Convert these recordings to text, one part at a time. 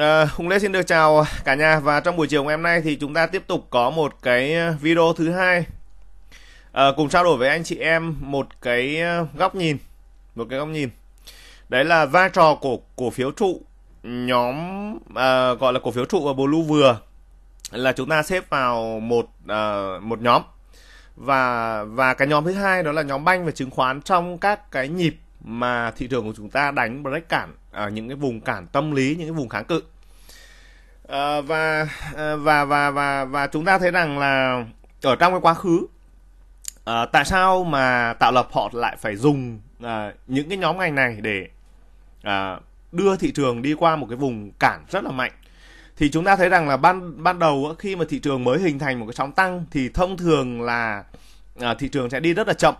À, Hùng Lê xin được chào cả nhà và trong buổi chiều ngày hôm nay thì chúng ta tiếp tục có một cái ờ, video thứ hai à, cùng trao đổi với anh chị em một cái góc nhìn một cái góc nhìn đấy là vai trò của cổ phiếu trụ nhóm à, gọi là cổ phiếu trụ và blue vừa là chúng ta xếp vào một à, một nhóm và và cái nhóm thứ hai đó là nhóm banh và chứng khoán trong các cái nhịp mà thị trường của chúng ta đánh break cản ở à, những cái vùng cản tâm lý những cái vùng kháng cự à, và à, và và và và chúng ta thấy rằng là ở trong cái quá khứ à, tại sao mà tạo lập họ lại phải dùng à, những cái nhóm ngành này để à, đưa thị trường đi qua một cái vùng cản rất là mạnh thì chúng ta thấy rằng là ban ban đầu khi mà thị trường mới hình thành một cái sóng tăng thì thông thường là à, thị trường sẽ đi rất là chậm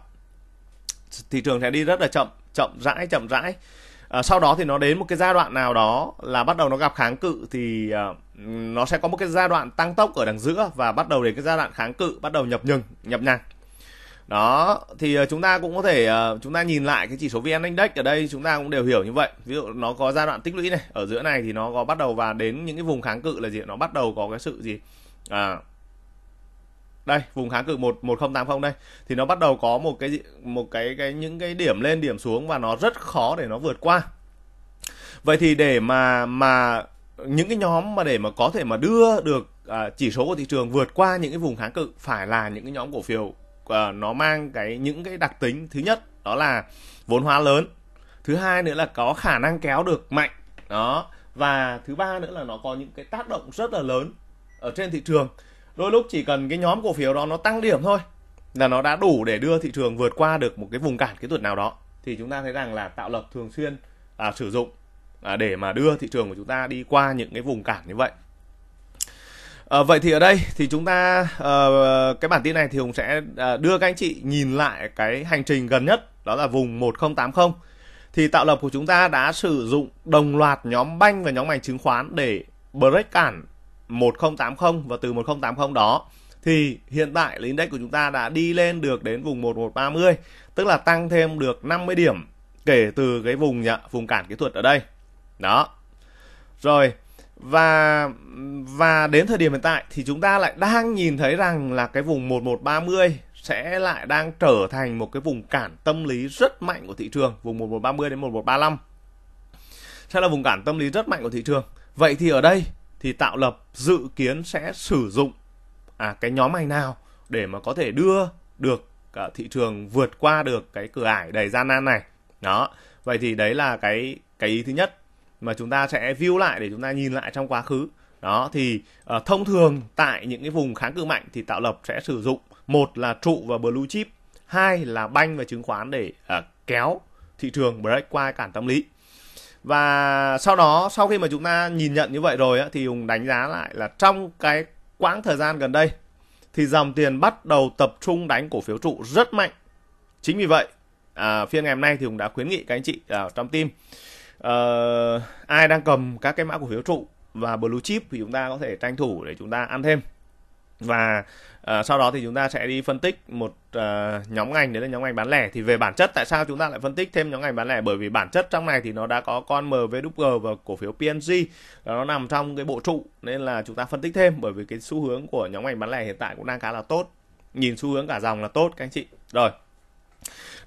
thị trường sẽ đi rất là chậm chậm rãi chậm rãi à, sau đó thì nó đến một cái giai đoạn nào đó là bắt đầu nó gặp kháng cự thì à, nó sẽ có một cái giai đoạn tăng tốc ở đằng giữa và bắt đầu đến cái giai đoạn kháng cự bắt đầu nhập nhừng nhập nhằng đó thì ờ, chúng ta cũng có thể chúng ta nhìn lại cái chỉ số vn index ở đây chúng ta cũng đều hiểu như vậy ví dụ nó có giai đoạn tích lũy này ở giữa này thì nó có bắt đầu và đến những cái vùng kháng cự là gì nó bắt đầu có cái sự gì à, đây vùng kháng cự một một tám không đây thì nó bắt đầu có một cái một cái cái những cái điểm lên điểm xuống và nó rất khó để nó vượt qua vậy thì để mà mà những cái nhóm mà để mà có thể mà đưa được à, chỉ số của thị trường vượt qua những cái vùng kháng cự phải là những cái nhóm cổ phiếu à, nó mang cái những cái đặc tính thứ nhất đó là vốn hóa lớn thứ hai nữa là có khả năng kéo được mạnh đó và thứ ba nữa là nó có những cái tác động rất là lớn ở trên thị trường đôi lúc chỉ cần cái nhóm cổ phiếu đó nó tăng điểm thôi là nó đã đủ để đưa thị trường vượt qua được một cái vùng cản kỹ thuật nào đó thì chúng ta thấy rằng là tạo lập thường xuyên à, sử dụng à, để mà đưa thị trường của chúng ta đi qua những cái vùng cản như vậy à, vậy thì ở đây thì chúng ta à, cái bản tin này thì hùng sẽ à, đưa các anh chị nhìn lại cái hành trình gần nhất đó là vùng 1080 thì tạo lập của chúng ta đã sử dụng đồng loạt nhóm banh và nhóm ngành chứng khoán để break cản 1080 và từ 1080 đó thì hiện tại là index của chúng ta đã đi lên được đến vùng 1130 tức là tăng thêm được 50 điểm kể từ cái vùng nhạ, vùng cản kỹ thuật ở đây đó rồi và và đến thời điểm hiện tại thì chúng ta lại đang nhìn thấy rằng là cái vùng 1130 sẽ lại đang trở thành một cái vùng cản tâm lý rất mạnh của thị trường vùng 1130 đến 1135 sẽ là vùng cản tâm lý rất mạnh của thị trường vậy thì ở đây thì tạo lập dự kiến sẽ sử dụng à cái nhóm ngành nào để mà có thể đưa được cả à, thị trường vượt qua được cái cửa ải đầy gian nan này đó vậy thì đấy là cái cái ý thứ nhất mà chúng ta sẽ view lại để chúng ta nhìn lại trong quá khứ đó thì uh, thông thường tại những cái vùng kháng cự mạnh thì tạo lập sẽ sử dụng một là trụ và blue chip hai là banh và chứng khoán để uh, kéo thị trường break qua cản tâm lý và sau đó sau khi mà chúng ta nhìn nhận như vậy rồi á, thì hùng đánh giá lại là trong cái quãng thời gian gần đây thì dòng tiền bắt đầu tập trung đánh cổ phiếu trụ rất mạnh chính vì vậy à, phiên ngày hôm nay thì hùng đã khuyến nghị các anh chị ở trong team à, ai đang cầm các cái mã cổ phiếu trụ và blue chip thì chúng ta có thể tranh thủ để chúng ta ăn thêm và uh, sau đó thì chúng ta sẽ đi phân tích một uh, nhóm ngành đấy là nhóm ngành bán lẻ thì về bản chất tại sao chúng ta lại phân tích thêm nhóm ngành bán lẻ bởi vì bản chất trong này thì nó đã có con MVWG và cổ phiếu PNG nó nằm trong cái bộ trụ nên là chúng ta phân tích thêm bởi vì cái xu hướng của nhóm ngành bán lẻ hiện tại cũng đang khá là tốt nhìn xu hướng cả dòng là tốt các anh chị rồi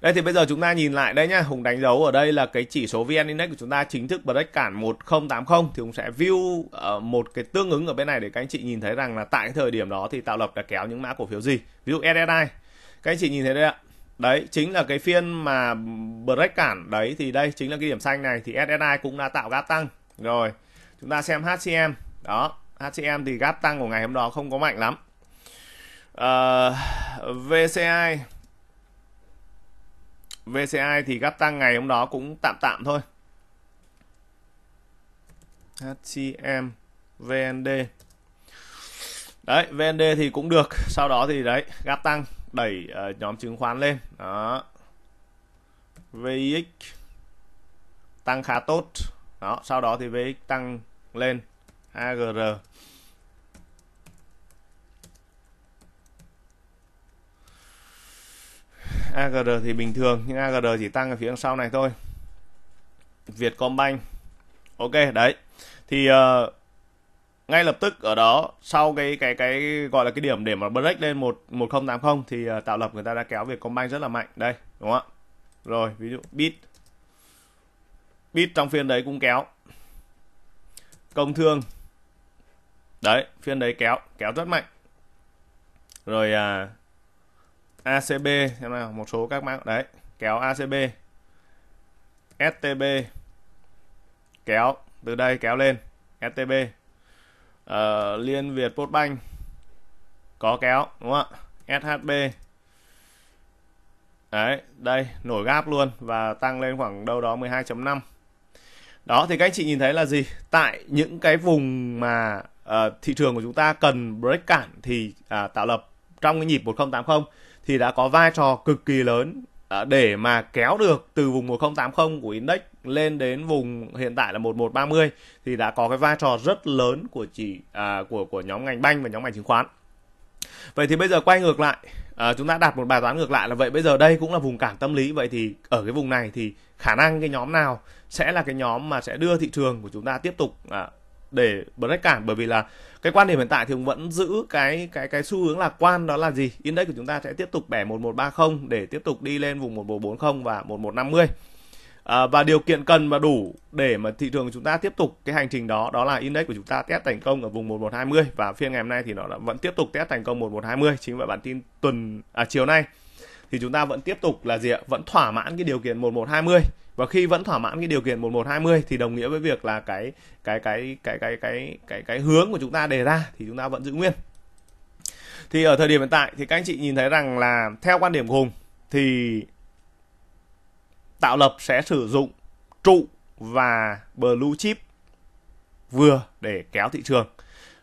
đây thì bây giờ chúng ta nhìn lại đây nhá, Hùng đánh dấu ở đây là cái chỉ số VN Index của chúng ta chính thức break cản 1080 thì Hùng sẽ view uh, một cái tương ứng ở bên này để các anh chị nhìn thấy rằng là tại cái thời điểm đó thì tạo lập đã kéo những mã cổ phiếu gì. Ví dụ SSI. Các anh chị nhìn thấy đây ạ. Đấy chính là cái phiên mà break cản đấy thì đây chính là cái điểm xanh này thì SSI cũng đã tạo gap tăng. Rồi, chúng ta xem HCM. Đó, HCM thì gap tăng của ngày hôm đó không có mạnh lắm. Uh, ờ, VCI VCI thì gắp tăng ngày hôm đó cũng tạm tạm thôi. HCM, VND. Đấy, VND thì cũng được. Sau đó thì đấy, gáp tăng đẩy uh, nhóm chứng khoán lên. Đó. VX tăng khá tốt. Đó, sau đó thì VX tăng lên. AGR AGR thì bình thường nhưng AGR chỉ tăng ở phía sau này thôi Vietcombank ok đấy thì uh, ngay lập tức ở đó sau cái cái cái gọi là cái điểm để mà break lên một một không tám không thì uh, tạo lập người ta đã kéo Vietcombank rất là mạnh đây đúng không ạ rồi ví dụ bit bit trong phiên đấy cũng kéo công thương đấy phiên đấy kéo kéo rất mạnh rồi uh, ACB xem nào một số các mã đấy kéo ACB STB kéo từ đây kéo lên STB uh, ờ, Liên Việt Postbank có kéo đúng không ạ SHB đấy đây nổi gáp luôn và tăng lên khoảng đâu đó 12.5 đó thì các anh chị nhìn thấy là gì tại những cái vùng mà uh, thị trường của chúng ta cần break cản thì uh, tạo lập trong cái nhịp 1080 thì đã có vai trò cực kỳ lớn à, để mà kéo được từ vùng 1080 của index lên đến vùng hiện tại là 1130 thì đã có cái vai trò rất lớn của chỉ à, của của nhóm ngành banh và nhóm ngành chứng khoán. Vậy thì bây giờ quay ngược lại, à, chúng ta đặt một bài toán ngược lại là vậy bây giờ đây cũng là vùng cản tâm lý vậy thì ở cái vùng này thì khả năng cái nhóm nào sẽ là cái nhóm mà sẽ đưa thị trường của chúng ta tiếp tục à, để break cản bởi vì là cái quan điểm hiện tại thì vẫn giữ cái cái cái xu hướng lạc quan đó là gì index của chúng ta sẽ tiếp tục bẻ 1130 để tiếp tục đi lên vùng 1140 và 1150 à, và điều kiện cần và đủ để mà thị trường của chúng ta tiếp tục cái hành trình đó đó là index của chúng ta test thành công ở vùng 1120 và phiên ngày hôm nay thì nó vẫn tiếp tục test thành công 1120 chính vậy bản tin tuần à chiều nay thì chúng ta vẫn tiếp tục là gì ạ vẫn thỏa mãn cái điều kiện 1120 và khi vẫn thỏa mãn cái điều kiện 1120 thì đồng nghĩa với việc là cái cái cái cái cái cái cái cái hướng của chúng ta đề ra thì chúng ta vẫn giữ nguyên thì ở thời điểm hiện tại thì các anh chị nhìn thấy rằng là theo quan điểm của Hùng thì tạo lập sẽ sử dụng trụ và blue chip vừa để kéo thị trường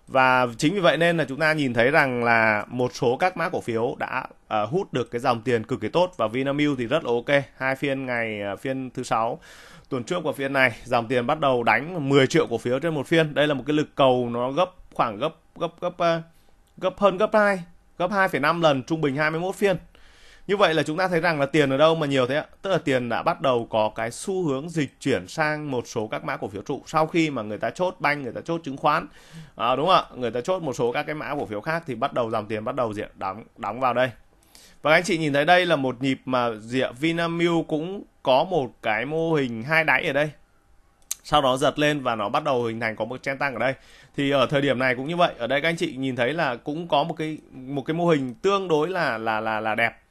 và chính vì vậy nên là chúng ta nhìn thấy rằng là một số các mã cổ phiếu đã À, hút được cái dòng tiền cực kỳ tốt và Vinamilk thì rất là ok hai phiên ngày à, phiên thứ sáu tuần trước của phiên này dòng tiền bắt đầu đánh 10 triệu cổ phiếu trên một phiên đây là một cái lực cầu nó gấp khoảng gấp gấp gấp à, gấp hơn gấp 2 gấp 2,5 lần trung bình 21 phiên như vậy là chúng ta thấy rằng là tiền ở đâu mà nhiều thế ạ tức là tiền đã bắt đầu có cái xu hướng dịch chuyển sang một số các mã cổ phiếu trụ sau khi mà người ta chốt banh người ta chốt chứng khoán à, đúng không ạ người ta chốt một số các cái mã cổ phiếu khác thì bắt đầu dòng tiền bắt đầu diện đóng đóng vào đây và vâng, anh chị nhìn thấy đây là một nhịp mà dịa Vinamilk cũng có một cái mô hình hai đáy ở đây sau đó giật lên và nó bắt đầu hình thành có một chen tăng ở đây thì ở thời điểm này cũng như vậy ở đây các anh chị nhìn thấy là cũng có một cái một cái mô hình tương đối là là là là đẹp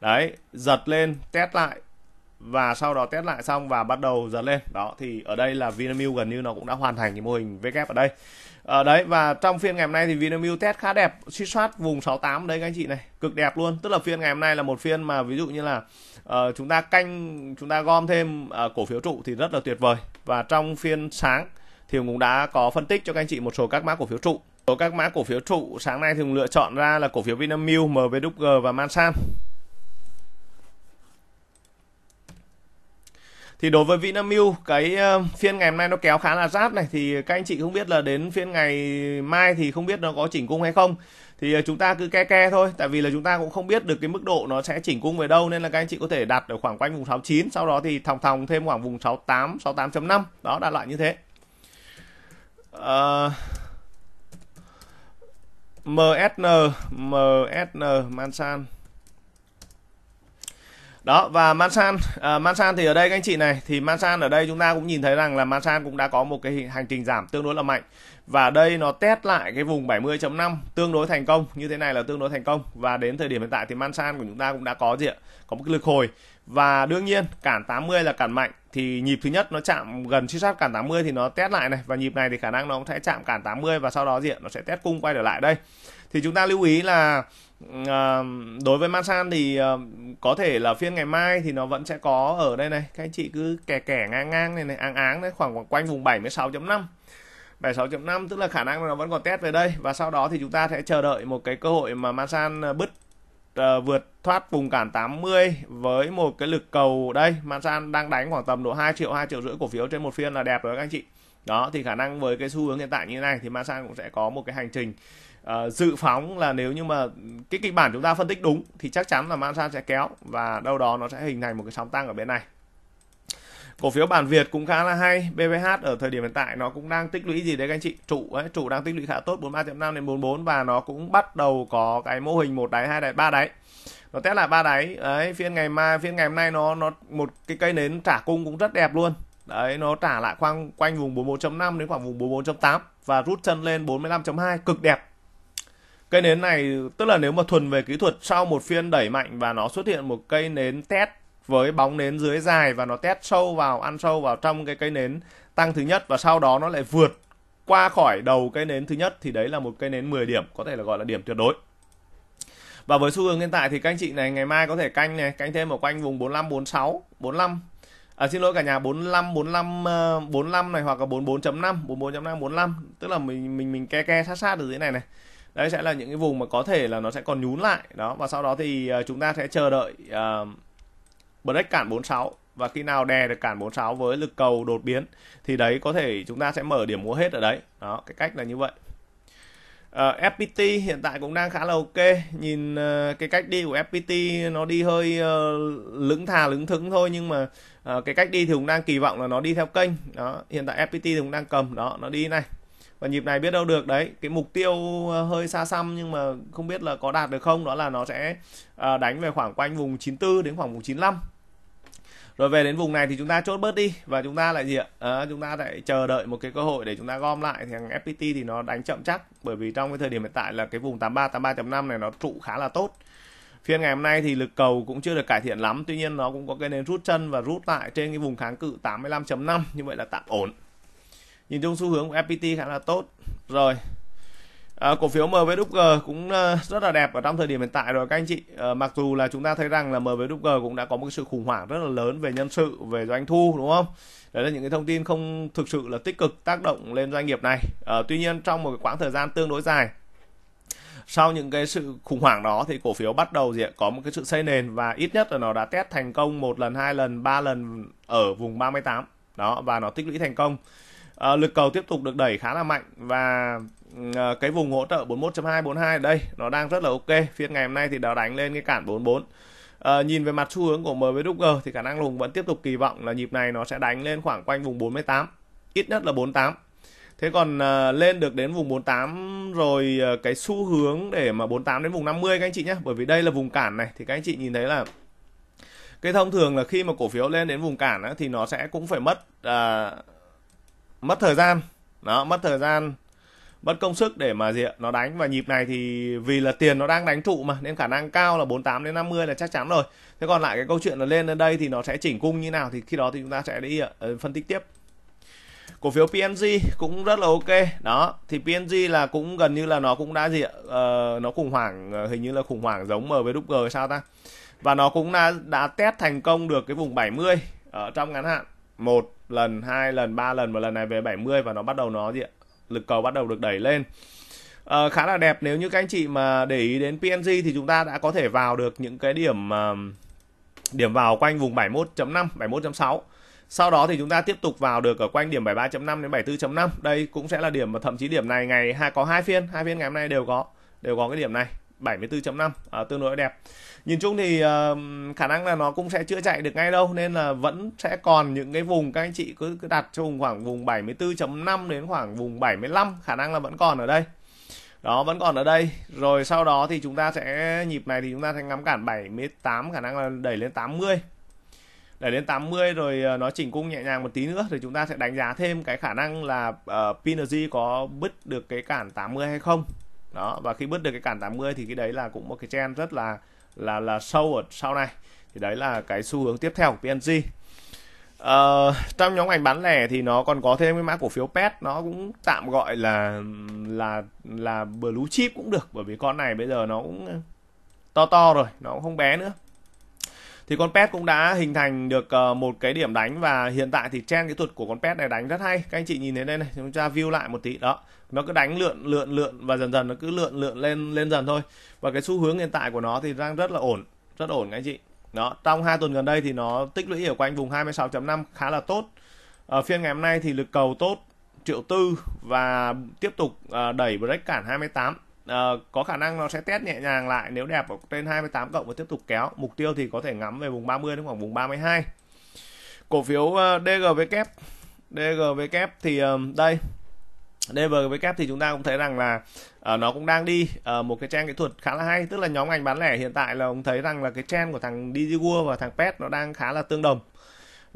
đấy giật lên test lại và sau đó test lại xong và bắt đầu giật lên đó thì ở đây là Vinamilk gần như nó cũng đã hoàn thành cái mô hình VK ở đây ở ờ, đấy và trong phiên ngày hôm nay thì Vinamilk test khá đẹp suy soát vùng 68 đấy các anh chị này cực đẹp luôn tức là phiên ngày hôm nay là một phiên mà ví dụ như là uh, chúng ta canh chúng ta gom thêm uh, cổ phiếu trụ thì rất là tuyệt vời và trong phiên sáng thì cũng đã có phân tích cho các anh chị một số các mã cổ phiếu trụ số các mã cổ phiếu trụ sáng nay thì lựa chọn ra là cổ phiếu Vinamilk, MVWG và Mansam thì đối với Vinamilk cái ờ, phiên ngày hôm nay nó kéo khá là giáp này thì các anh chị không biết là đến phiên ngày mai thì không biết nó có chỉnh cung hay không thì ờ, chúng ta cứ ke ke thôi tại vì là chúng ta cũng không biết được cái mức độ nó sẽ chỉnh cung về đâu nên là các anh chị có thể đặt ở khoảng quanh vùng 69 sau đó thì thòng thòng thêm khoảng vùng 68 68.5 đó đại loại như thế uh, ờ, MSN MSN Mansan đó và Mansan à, Mansan thì ở đây các anh chị này thì Mansan ở đây chúng ta cũng nhìn thấy rằng là Mansan cũng đã có một cái hành trình giảm tương đối là mạnh và đây nó test lại cái vùng 70.5 tương đối thành công như thế này là tương đối thành công và đến thời điểm hiện tại thì Mansan của chúng ta cũng đã có gì ạ có một cái lực hồi và đương nhiên cản 80 là cản mạnh thì nhịp thứ nhất nó chạm gần suy sát cản 80 thì nó test lại này và nhịp này thì khả năng nó cũng sẽ chạm cản 80 và sau đó diện nó sẽ test cung quay trở lại đây thì chúng ta lưu ý là à, đối với masan thì à, có thể là phiên ngày mai thì nó vẫn sẽ có ở đây này các anh chị cứ kẻ kẻ ngang ngang này này áng áng đấy khoảng quanh vùng 76.5 76.5 tức là khả năng là nó vẫn còn test về đây và sau đó thì chúng ta sẽ chờ đợi một cái cơ hội mà masan ờ, bứt uh, vượt thoát vùng cản 80 với một cái lực cầu đây Masan đang đánh khoảng tầm độ 2 triệu 2 triệu rưỡi cổ phiếu trên một phiên là đẹp rồi các anh chị đó thì khả năng với cái xu hướng hiện tại như thế này thì Masan cũng sẽ có một cái hành trình Ờ, dự phóng là nếu như mà cái kịch bản chúng ta phân tích đúng thì chắc chắn là Mansan sẽ kéo và đâu đó nó sẽ hình thành một cái sóng tăng ở bên này cổ phiếu bản Việt cũng khá là hay BVH ở thời điểm hiện tại nó cũng đang tích lũy gì đấy các anh chị trụ ấy trụ đang tích lũy khá tốt 43.5 đến 44 và nó cũng bắt đầu có cái mô hình một đáy hai đáy ba đáy nó test lại ba đáy đấy phiên ngày mai phiên ngày hôm nay nó nó một cái cây nến trả cung cũng rất đẹp luôn đấy nó trả lại quanh quanh vùng 41.5 đến khoảng vùng 44.8 và rút chân lên 45.2 cực đẹp cây nến này tức là nếu mà thuần về kỹ thuật sau một phiên đẩy mạnh và nó xuất hiện một cây nến test với bóng nến dưới dài và nó test sâu vào ăn sâu vào trong cái cây nến tăng thứ nhất và sau đó nó lại vượt qua khỏi đầu cây nến thứ nhất thì đấy là một cây nến 10 điểm có thể là gọi là điểm tuyệt đối và với xu hướng hiện tại thì các anh chị này ngày mai có thể canh này canh thêm ở quanh vùng 45 46 45 à, xin lỗi cả nhà 45 45 45 này hoặc là 44.5 44.5 45 tức là mình mình mình ke ke sát sát ở dưới này này đấy sẽ là những cái vùng mà có thể là nó sẽ còn nhún lại đó và sau đó thì ờ, chúng ta sẽ chờ đợi uh, break cản 46 và khi nào đè được cản 46 với lực cầu đột biến thì đấy có thể chúng ta sẽ mở điểm mua hết ở đấy đó cái cách là như vậy uh, ờ, FPT hiện tại cũng đang khá là ok nhìn uh, cái cách đi của FPT nó đi hơi uh, lững thà lững thững thôi nhưng mà uh, cái cách đi thì cũng đang kỳ vọng là nó đi theo kênh đó hiện tại FPT thì cũng đang cầm đó nó đi này và nhịp này biết đâu được đấy cái mục tiêu ờ, hơi xa xăm nhưng mà không biết là có đạt được không đó là nó sẽ ờ, đánh về khoảng quanh vùng 94 đến khoảng vùng 95 rồi về đến vùng này thì chúng ta chốt bớt đi và chúng ta lại gì ạ à, chúng ta lại chờ đợi một cái cơ hội để chúng ta gom lại thì thằng FPT thì nó đánh chậm chắc bởi vì trong cái thời điểm hiện tại là cái vùng 83 83.5 này nó trụ khá là tốt phiên ngày hôm nay thì lực cầu cũng chưa được cải thiện lắm tuy nhiên nó cũng có cái nền rút chân và rút lại trên cái vùng kháng cự 85.5 như vậy là tạm ổn nhìn chung xu hướng của FPT khá là tốt rồi à, cổ phiếu MVWG cũng ờ, rất là đẹp ở trong thời điểm hiện tại rồi các anh chị à, mặc dù là chúng ta thấy rằng là MVWG cũng đã có một sự khủng hoảng rất là lớn về nhân sự về doanh thu đúng không đấy là những cái thông tin không thực sự là tích cực tác động lên doanh nghiệp này à, tuy nhiên trong một cái quãng thời gian tương đối dài sau những cái sự khủng hoảng đó thì cổ phiếu bắt đầu gì có một cái sự xây nền và ít nhất là nó đã test thành công một lần hai lần ba lần ở vùng 38 đó và nó tích lũy thành công à, lực cầu tiếp tục được đẩy khá là mạnh và à, cái vùng hỗ trợ 41.242 đây nó đang rất là ok phiên ngày hôm nay thì đã đánh lên cái cản 44 À, ờ, nhìn về mặt xu hướng của MWG thì khả năng Hùng vẫn tiếp tục kỳ vọng là nhịp này nó sẽ đánh lên khoảng quanh vùng 48, ít nhất là 48. Thế còn à, lên được đến vùng 48 rồi à, cái xu hướng để mà 48 đến vùng 50 các anh chị nhé. Bởi vì đây là vùng cản này thì các anh chị nhìn thấy là cái thông thường là khi mà cổ phiếu lên đến vùng cản á, thì nó sẽ cũng phải mất à, mất thời gian nó mất thời gian mất công sức để mà gì ạ nó đánh và nhịp này thì vì là tiền nó đang đánh trụ mà nên khả năng cao là 48 đến 50 là chắc chắn rồi thế còn lại cái câu chuyện là lên lên đây thì nó sẽ chỉnh cung như nào thì khi đó thì chúng ta sẽ đi ờ, phân tích tiếp cổ phiếu PNG cũng rất là ok đó thì PNG là cũng gần như là nó cũng đã gì ạ ờ, nó khủng hoảng ờ, hình như là khủng hoảng giống ở MVG sao ta và nó cũng đã đã test thành công được cái vùng 70 ở trong ngắn hạn một lần hai lần ba lần một lần này về 70 và nó bắt đầu nó gì ạ lực cầu bắt đầu được đẩy lên à, khá là đẹp nếu như các anh chị mà để ý đến PNG thì chúng ta đã có thể vào được những cái điểm uh, điểm vào quanh vùng 71.5 71.6 sau đó thì chúng ta tiếp tục vào được ở quanh điểm 73.5 đến 74.5 đây cũng sẽ là điểm mà thậm chí điểm này ngày có hai phiên hai phiên ngày hôm nay đều có đều có cái điểm này 74.5 à, tương đối đẹp nhìn chung thì ờ, khả năng là nó cũng sẽ chữa chạy được ngay đâu nên là vẫn sẽ còn những cái vùng các anh chị cứ, cứ đặt cho vùng khoảng vùng 74.5 đến khoảng vùng 75 khả năng là vẫn còn ở đây đó vẫn còn ở đây rồi sau đó thì chúng ta sẽ nhịp này thì chúng ta sẽ ngắm cản 78 khả năng là đẩy lên 80 đẩy lên 80 rồi ờ, nó chỉnh cung nhẹ nhàng một tí nữa thì chúng ta sẽ đánh giá thêm cái khả năng là uh, ờ, PNG có bứt được cái cản 80 hay không đó và khi bứt được cái cản 80 thì cái đấy là cũng một cái trend rất là là là sâu ở sau này thì đấy là cái xu hướng tiếp theo của PNG Uh, ờ, trong nhóm ngành bán lẻ thì nó còn có thêm cái mã cổ phiếu pet nó cũng tạm gọi là là là blue chip cũng được bởi vì con này bây giờ nó cũng to to rồi nó cũng không bé nữa thì con pet cũng đã hình thành được ờ, một cái điểm đánh và hiện tại thì trend kỹ thuật của con pet này đánh rất hay các anh chị nhìn thấy đây này chúng ta view lại một tí đó nó cứ đánh lượn lượn lượn và dần dần nó cứ lượn lượn lên lên dần thôi và cái xu hướng hiện tại của nó thì đang rất là ổn rất ổn các anh chị đó trong hai tuần gần đây thì nó tích lũy ở quanh vùng 26.5 khá là tốt ở ờ, phiên ngày hôm nay thì lực cầu tốt triệu tư và tiếp tục ờ, đẩy break cản 28 Ờ, có khả năng nó sẽ test nhẹ nhàng lại nếu đẹp ở trên 28 cộng và tiếp tục kéo mục tiêu thì có thể ngắm về vùng 30 đến khoảng vùng 32 cổ phiếu uh, ờ, DGW DGW thì uh, đây DGW thì chúng ta cũng thấy rằng là nó cũng đang đi một cái trang kỹ thuật khá là hay tức là nhóm ngành bán lẻ hiện tại là ông thấy rằng là cái trang của thằng DigiWorld và thằng Pet nó đang khá là tương đồng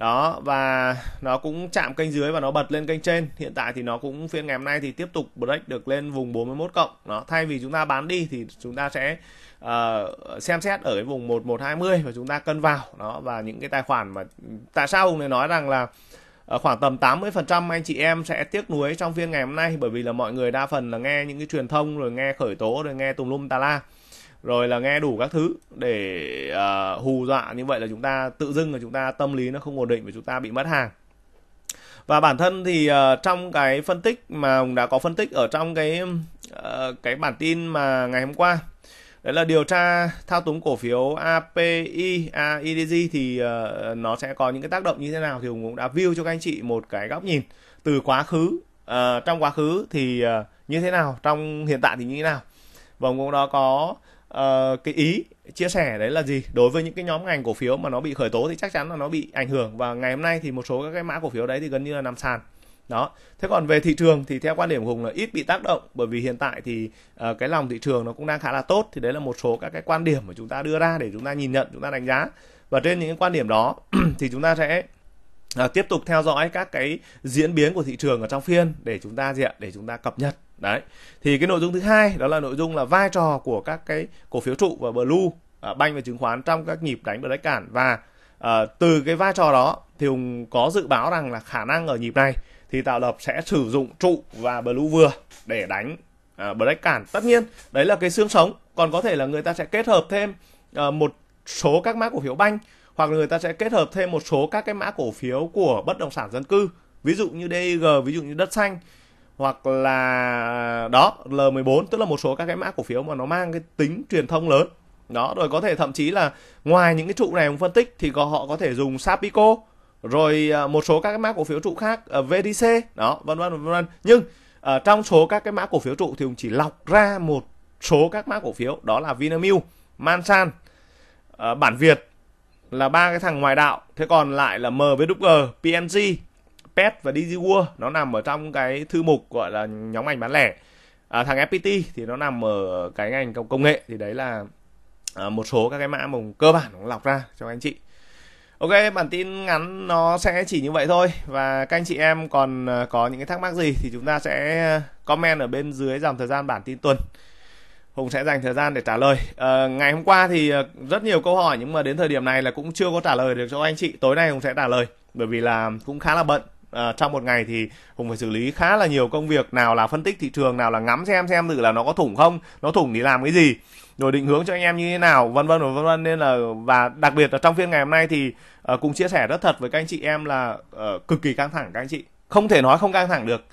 đó và nó cũng chạm kênh dưới và nó bật lên kênh trên hiện tại thì nó cũng phiên ngày hôm nay thì tiếp tục break được lên vùng 41 cộng nó thay vì chúng ta bán đi thì chúng ta sẽ uh, xem xét ở cái vùng 1120 và chúng ta cân vào đó và những cái tài khoản mà tại sao ông này nói rằng là ờ, khoảng tầm 80% anh chị em sẽ tiếc nuối trong phiên ngày hôm nay bởi vì là mọi người đa phần là nghe những cái truyền thông rồi nghe khởi tố rồi nghe tùm lum tà la rồi là nghe đủ các thứ để uh, hù dọa như vậy là chúng ta tự dưng là chúng ta tâm lý nó không ổn định và chúng ta bị mất hàng và bản thân thì uh, trong cái phân tích mà ông đã có phân tích ở trong cái uh, cái bản tin mà ngày hôm qua đấy là điều tra thao túng cổ phiếu API AIDG thì uh, nó sẽ có những cái tác động như thế nào thì Hùng cũng đã view cho các anh chị một cái góc nhìn từ quá khứ uh, trong quá khứ thì uh, như thế nào trong hiện tại thì như thế nào và Hùng cũng đó có uh, cái ý chia sẻ đấy là gì đối với những cái nhóm ngành cổ phiếu mà nó bị khởi tố thì chắc chắn là nó bị ảnh hưởng và ngày hôm nay thì một số các cái mã cổ phiếu đấy thì gần như là nằm sàn đó thế còn về thị trường thì theo quan điểm của hùng là ít bị tác động bởi vì hiện tại thì uh, cái lòng thị trường nó cũng đang khá là tốt thì đấy là một số các cái quan điểm mà chúng ta đưa ra để chúng ta nhìn nhận chúng ta đánh giá và trên những cái quan điểm đó thì chúng ta sẽ uh, tiếp tục theo dõi các cái diễn biến của thị trường ở trong phiên để chúng ta diện để chúng ta cập nhật đấy thì cái nội dung thứ hai đó là nội dung là vai trò của các cái cổ phiếu trụ và blue à, banh và chứng khoán trong các nhịp đánh black cản và à, từ cái vai trò đó thì hùng có dự báo rằng là khả năng ở nhịp này thì tạo lập sẽ sử dụng trụ và blue vừa để đánh à, black cản tất nhiên đấy là cái xương sống còn có thể là người ta sẽ kết hợp thêm à, một số các mã cổ phiếu banh hoặc là người ta sẽ kết hợp thêm một số các cái mã cổ phiếu của bất động sản dân cư ví dụ như DIG ví dụ như đất xanh hoặc là ờ, đó L14 tức là một số các cái mã cổ phiếu mà nó mang cái tính truyền thông lớn đó rồi có thể thậm chí là ngoài những cái trụ này ông phân tích thì có, họ có thể dùng Sapico rồi ờ, một số các cái mã cổ phiếu trụ khác ờ, VDC đó vân vân vân vân nhưng ở trong số các cái mã cổ phiếu trụ thì ông chỉ lọc ra một số các mã cổ phiếu đó là Vinamilk, Mansan, bản Việt là ba cái thằng ngoài đạo thế còn lại là M với PNG Pet và DigiWorld nó nằm ở trong cái thư mục gọi là nhóm ngành bán lẻ à, thằng FPT thì nó nằm ở cái ngành công nghệ thì đấy là à, một số các cái mã mùng cơ bản nó lọc ra cho anh chị Ok, bản tin ngắn nó sẽ chỉ như vậy thôi và các anh chị em còn à, có những cái thắc mắc gì thì chúng ta sẽ comment ở bên dưới dòng thời gian bản tin tuần. Hùng sẽ dành thời gian để trả lời. À, ngày hôm qua thì à, rất nhiều câu hỏi nhưng mà đến thời điểm này là cũng chưa có trả lời được cho anh chị. Tối nay Hùng sẽ trả lời bởi vì là cũng khá là bận à, trong một ngày thì hùng phải xử lý khá là nhiều công việc nào là phân tích thị trường nào là ngắm xem xem thử là nó có thủng không nó thủng thì làm cái gì rồi định hướng cho anh em như thế nào vân vân và vân vân nên là và đặc biệt là trong phiên ngày hôm nay thì uh, ờ, cùng chia sẻ rất thật với các anh chị em là uh, cực kỳ căng thẳng các anh chị không thể nói không căng thẳng được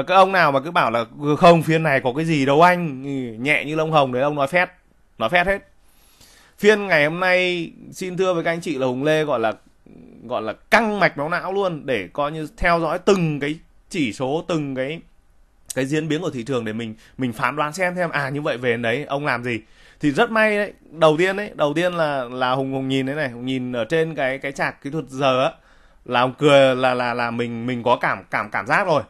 uh, các ông nào mà cứ bảo là ừ, không phiên này có cái gì đâu anh nhẹ như lông hồng đấy ông nói phét nói phét hết phiên ngày hôm nay xin thưa với các anh chị là hùng lê gọi là gọi là căng mạch máu não luôn để coi như theo dõi từng cái chỉ số từng cái cái diễn biến của thị trường để mình mình phán đoán xem thêm à như vậy về đấy ông làm gì thì rất may đấy đầu tiên đấy đầu tiên là là hùng hùng nhìn đấy này hùng nhìn ở trên cái cái chạc kỹ thuật giờ á là hùng cười là là là mình mình có cảm cảm cảm giác rồi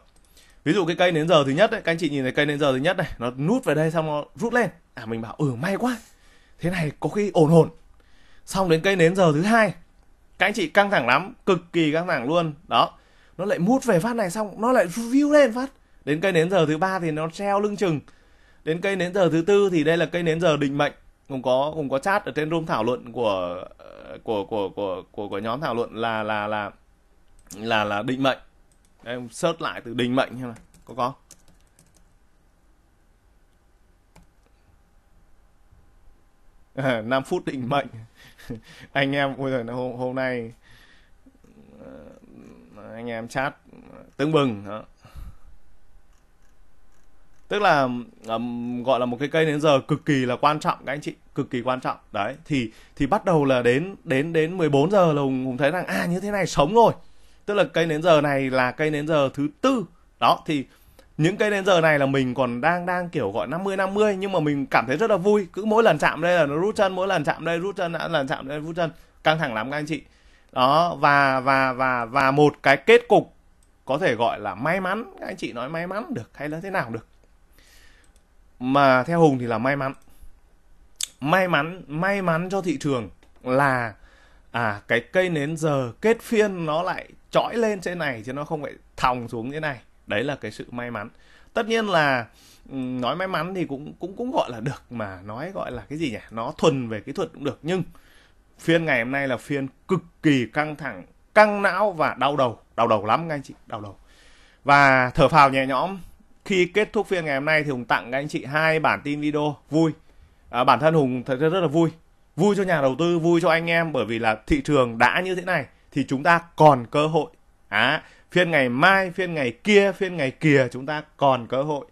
ví dụ cái cây đến giờ thứ nhất đấy các anh chị nhìn thấy cây đến giờ thứ nhất này nó nút về đây xong nó rút lên à mình bảo ừ may quá thế này có khi ổn ổn xong đến cây đến giờ thứ hai các anh chị căng thẳng lắm cực kỳ căng thẳng luôn đó nó lại mút về phát này xong nó lại view lên phát đến cây nến giờ thứ ba thì nó treo lưng chừng đến cây nến giờ thứ tư thì đây là cây nến giờ định mệnh cũng có cũng có chat ở trên room thảo luận của của của của của, của nhóm thảo luận là là là là là định mệnh em search lại từ định mệnh xem nào có có 5 phút định mệnh anh em bây giờ hôm, hôm nay ờ, anh em chat tương bừng đó. tức là um, gọi là một cái cây đến giờ cực kỳ là quan trọng các anh chị cực kỳ quan trọng đấy thì thì bắt đầu là đến đến đến 14 giờ là hùng, hùng thấy rằng à như thế này sống rồi tức là cây đến giờ này là cây đến giờ thứ tư đó thì những cây đến giờ này là mình còn đang đang kiểu gọi 50 50 nhưng mà mình cảm thấy rất là vui cứ mỗi lần chạm đây là nó rút chân mỗi lần chạm đây rút chân đã lần chạm đây rút chân căng thẳng lắm các anh chị đó và và và và một cái kết cục có thể gọi là may mắn các anh chị nói may mắn được hay là thế nào được mà theo hùng thì là may mắn may mắn may mắn cho thị trường là à cái cây nến giờ kết phiên nó lại trõi lên trên này chứ nó không phải thòng xuống thế này đấy là cái sự may mắn tất nhiên là ừ, nói may mắn thì cũng cũng cũng gọi là được mà nói gọi là cái gì nhỉ nó thuần về kỹ thuật cũng được nhưng phiên ngày hôm nay là phiên cực kỳ căng thẳng căng não và đau đầu đau đầu lắm các anh chị đau đầu và thở phào nhẹ nhõm khi kết thúc phiên ngày hôm nay thì hùng tặng các anh chị hai bản tin video vui à, bản thân hùng thật rất là vui vui cho nhà đầu tư vui cho anh em bởi vì là thị trường đã như thế này thì chúng ta còn cơ hội à, phiên ngày mai phiên ngày kia phiên ngày kia chúng ta còn cơ hội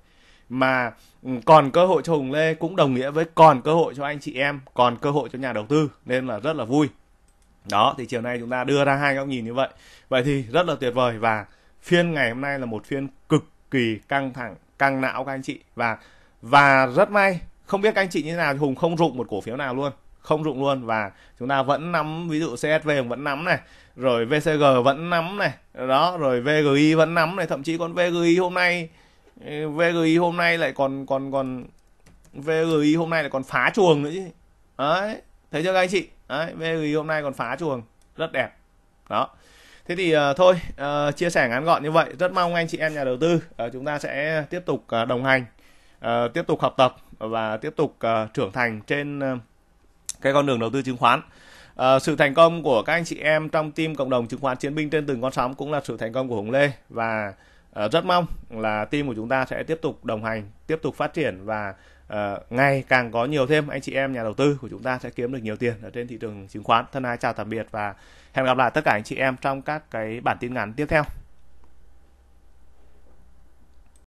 mà ừ, còn cơ hội cho hùng lê cũng đồng nghĩa với còn cơ hội cho anh chị em còn cơ hội cho nhà đầu tư nên là rất là vui đó thì chiều nay chúng ta đưa ra hai góc nhìn như vậy vậy thì rất là tuyệt vời và phiên ngày hôm nay là một phiên cực kỳ căng thẳng căng não các anh chị và và rất may không biết các anh chị như thế nào hùng không rụng một cổ phiếu nào luôn không dụng luôn và chúng ta vẫn nắm ví dụ CSV vẫn nắm này rồi VCG vẫn nắm này đó rồi VGI vẫn nắm này thậm chí con VGI hôm nay VGI hôm nay lại còn còn còn VGI hôm nay lại còn phá chuồng nữa chứ đấy thấy chưa các anh chị đấy VGI hôm nay còn phá chuồng rất đẹp đó thế thì uh, thôi uh, chia sẻ ngắn gọn như vậy rất mong anh chị em nhà đầu tư uh, chúng ta sẽ tiếp tục uh, đồng hành uh, tiếp tục học tập và tiếp tục uh, trưởng thành trên uh, cái con đường đầu tư chứng khoán à, sự thành công của các anh chị em trong team cộng đồng chứng khoán chiến binh trên từng con sóng cũng là sự thành công của Hùng Lê và à, rất mong là team của chúng ta sẽ tiếp tục đồng hành tiếp tục phát triển và à, ngày càng có nhiều thêm anh chị em nhà đầu tư của chúng ta sẽ kiếm được nhiều tiền ở trên thị trường chứng khoán thân ái chào tạm biệt và hẹn gặp lại tất cả anh chị em trong các cái bản tin ngắn tiếp theo